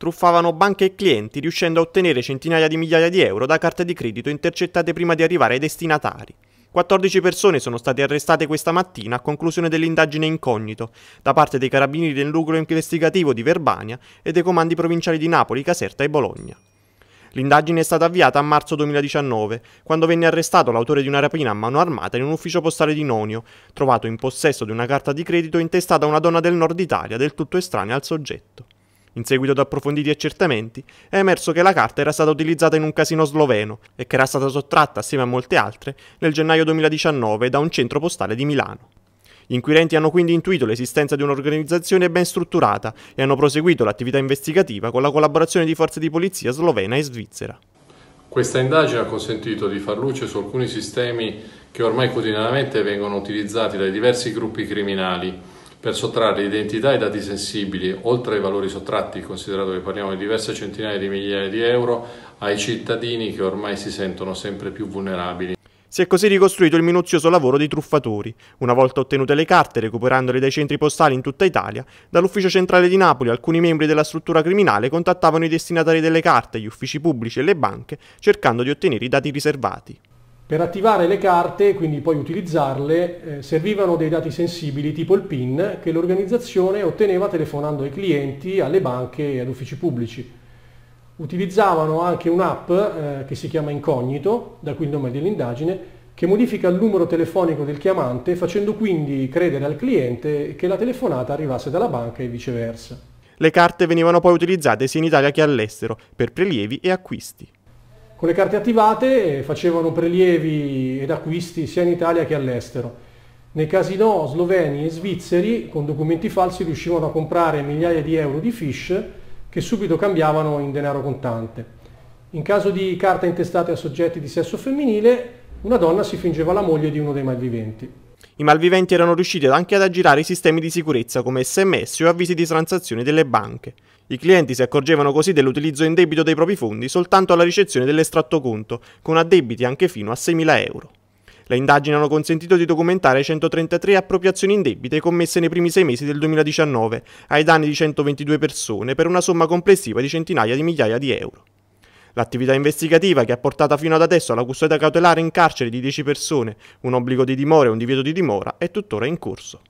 truffavano banche e clienti riuscendo a ottenere centinaia di migliaia di euro da carte di credito intercettate prima di arrivare ai destinatari. 14 persone sono state arrestate questa mattina a conclusione dell'indagine incognito da parte dei carabinieri del nucleo investigativo di Verbania e dei comandi provinciali di Napoli, Caserta e Bologna. L'indagine è stata avviata a marzo 2019, quando venne arrestato l'autore di una rapina a mano armata in un ufficio postale di Nonio, trovato in possesso di una carta di credito intestata a una donna del nord Italia del tutto estranea al soggetto. In seguito ad approfonditi accertamenti, è emerso che la carta era stata utilizzata in un casino sloveno e che era stata sottratta, assieme a molte altre, nel gennaio 2019 da un centro postale di Milano. Gli inquirenti hanno quindi intuito l'esistenza di un'organizzazione ben strutturata e hanno proseguito l'attività investigativa con la collaborazione di forze di polizia slovena e svizzera. Questa indagine ha consentito di far luce su alcuni sistemi che ormai quotidianamente vengono utilizzati dai diversi gruppi criminali per sottrarre identità e dati sensibili, oltre ai valori sottratti, considerato che parliamo di diverse centinaia di migliaia di euro, ai cittadini che ormai si sentono sempre più vulnerabili. Si è così ricostruito il minuzioso lavoro dei truffatori. Una volta ottenute le carte, recuperandole dai centri postali in tutta Italia, dall'ufficio centrale di Napoli alcuni membri della struttura criminale contattavano i destinatari delle carte, gli uffici pubblici e le banche, cercando di ottenere i dati riservati. Per attivare le carte, quindi poi utilizzarle, eh, servivano dei dati sensibili tipo il PIN che l'organizzazione otteneva telefonando ai clienti, alle banche e ad uffici pubblici. Utilizzavano anche un'app eh, che si chiama Incognito, da cui il nome dell'indagine, che modifica il numero telefonico del chiamante facendo quindi credere al cliente che la telefonata arrivasse dalla banca e viceversa. Le carte venivano poi utilizzate sia in Italia che all'estero per prelievi e acquisti. Con le carte attivate facevano prelievi ed acquisti sia in Italia che all'estero. Nei casino sloveni e svizzeri con documenti falsi riuscivano a comprare migliaia di euro di fish che subito cambiavano in denaro contante. In caso di carta intestata a soggetti di sesso femminile, una donna si fingeva la moglie di uno dei malviventi. I malviventi erano riusciti anche ad aggirare i sistemi di sicurezza come sms o avvisi di transazioni delle banche. I clienti si accorgevano così dell'utilizzo in debito dei propri fondi soltanto alla ricezione dell'estratto conto, con addebiti anche fino a 6.000 euro. Le indagini hanno consentito di documentare 133 appropriazioni in debite commesse nei primi sei mesi del 2019, ai danni di 122 persone, per una somma complessiva di centinaia di migliaia di euro. L'attività investigativa che ha portato fino ad adesso alla custodia cautelare in carcere di 10 persone, un obbligo di dimora e un divieto di dimora, è tuttora in corso.